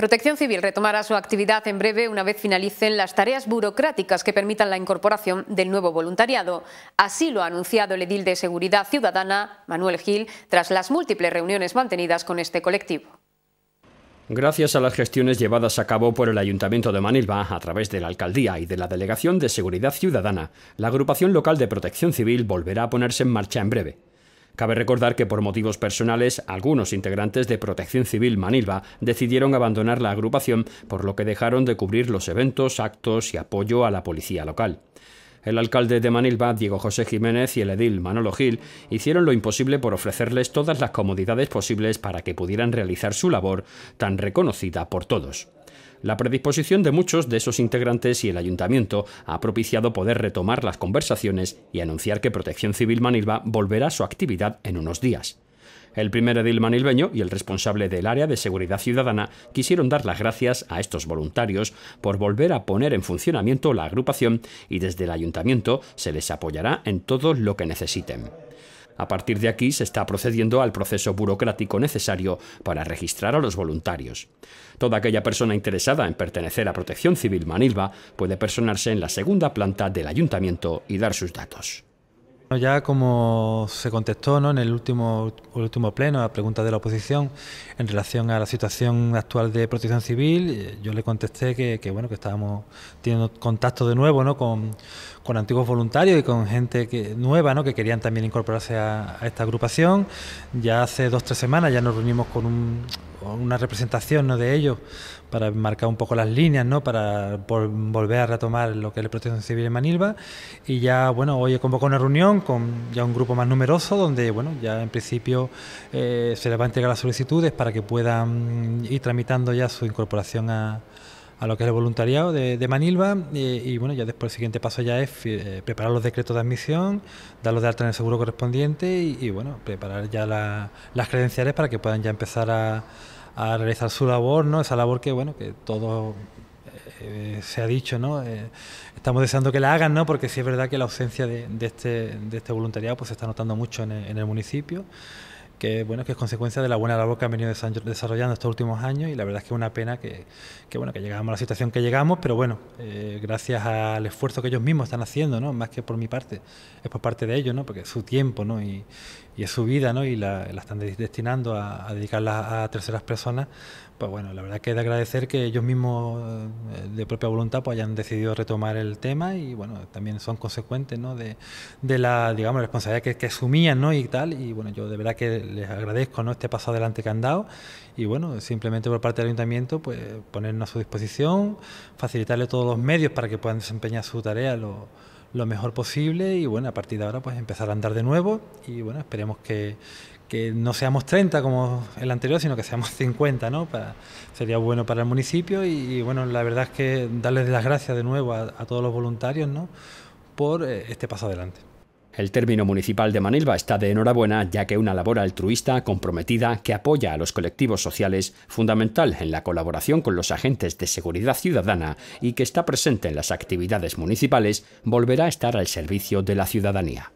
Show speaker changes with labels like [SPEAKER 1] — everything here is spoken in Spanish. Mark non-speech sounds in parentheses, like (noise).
[SPEAKER 1] Protección Civil retomará su actividad en breve una vez finalicen las tareas burocráticas que permitan la incorporación del nuevo voluntariado. Así lo ha anunciado el edil de Seguridad Ciudadana, Manuel Gil, tras las múltiples reuniones mantenidas con este colectivo. Gracias a las gestiones llevadas a cabo por el Ayuntamiento de Manilva a través de la Alcaldía y de la Delegación de Seguridad Ciudadana, la agrupación local de protección civil volverá a ponerse en marcha en breve. Cabe recordar que por motivos personales algunos integrantes de Protección Civil Manilva decidieron abandonar la agrupación, por lo que dejaron de cubrir los eventos, actos y apoyo a la policía local. El alcalde de Manilva, Diego José Jiménez, y el edil Manolo Gil hicieron lo imposible por ofrecerles todas las comodidades posibles para que pudieran realizar su labor tan reconocida por todos. La predisposición de muchos de esos integrantes y el ayuntamiento ha propiciado poder retomar las conversaciones y anunciar que Protección Civil Manilva volverá a su actividad en unos días. El primer edil manilbeño y el responsable del área de seguridad ciudadana quisieron dar las gracias a estos voluntarios por volver a poner en funcionamiento la agrupación y desde el ayuntamiento se les apoyará en todo lo que necesiten. A partir de aquí se está procediendo al proceso burocrático necesario para registrar a los voluntarios. Toda aquella persona interesada en pertenecer a Protección Civil Manilva puede personarse en la segunda planta del ayuntamiento y dar sus datos.
[SPEAKER 2] Ya como se contestó ¿no? en el último, último pleno a preguntas de la oposición en relación a la situación actual de protección civil, eh, yo le contesté que, bueno que estábamos teniendo contacto de nuevo ¿no? con, con antiguos voluntarios y con gente que, nueva ¿no? que querían también incorporarse a, a esta agrupación. Ya hace dos o tres semanas ya nos reunimos con un una representación de ellos para marcar un poco las líneas, ¿no? para volver a retomar lo que es la protección civil en Manilva. Y ya, bueno, hoy convocado una reunión con ya un grupo más numeroso donde, bueno, ya en principio eh, se les va a entregar las solicitudes para que puedan mm, ir tramitando ya su incorporación a, a lo que es el voluntariado de, de Manilva y, bueno, ya después el siguiente paso ya es eh, preparar los decretos de admisión, darlos de alta en el seguro correspondiente y, bueno, preparar ya las credenciales para que puedan ya empezar a, a, realizar su labor, ¿no? Esa labor que bueno, que todo eh, eh, se ha dicho, ¿no? estamos deseando que la hagan, ¿no? Porque sí es verdad que la ausencia de, este, de este voluntariado pues se está notando mucho en el municipio que bueno que es consecuencia de la buena labor que han venido desarrollando estos últimos años y la verdad es que es una pena que, que bueno que llegamos a la situación que llegamos pero bueno eh, gracias al esfuerzo que ellos mismos están haciendo no más que por mi parte es por parte de ellos no porque es su tiempo no y es su vida, ¿no? Y la, están destinando a, dedicarla a terceras personas, pues bueno, la verdad que es de agradecer que ellos mismos eh, de propia voluntad pues hayan decidido retomar el tema y bueno, también son consecuentes, ¿no? De, la, digamos, responsabilidad que, que, asumían, ¿no? Y tal, y bueno, yo de verdad que les agradezco, ¿no? Este paso adelante que han dado y bueno, simplemente por parte del ayuntamiento, pues ponernos a su disposición, facilitarle todos los medios para que puedan desempeñar su tarea lo mejor posible y bueno, a partir de ahora pues empezar a andar de nuevo y bueno, esperemos que, no seamos 30 como el anterior, sino que seamos 50, (laughs) ¿no? sería bueno para el municipio y, bueno, la verdad es que darles las gracias de nuevo a, a todos los voluntarios, ¿no? Por eh, este paso adelante.
[SPEAKER 1] El término municipal de Manilva está de enhorabuena ya que una labor altruista comprometida que apoya a los colectivos sociales, fundamental en la colaboración con los agentes de seguridad ciudadana y que está presente en las actividades municipales, volverá a estar al servicio de la ciudadanía.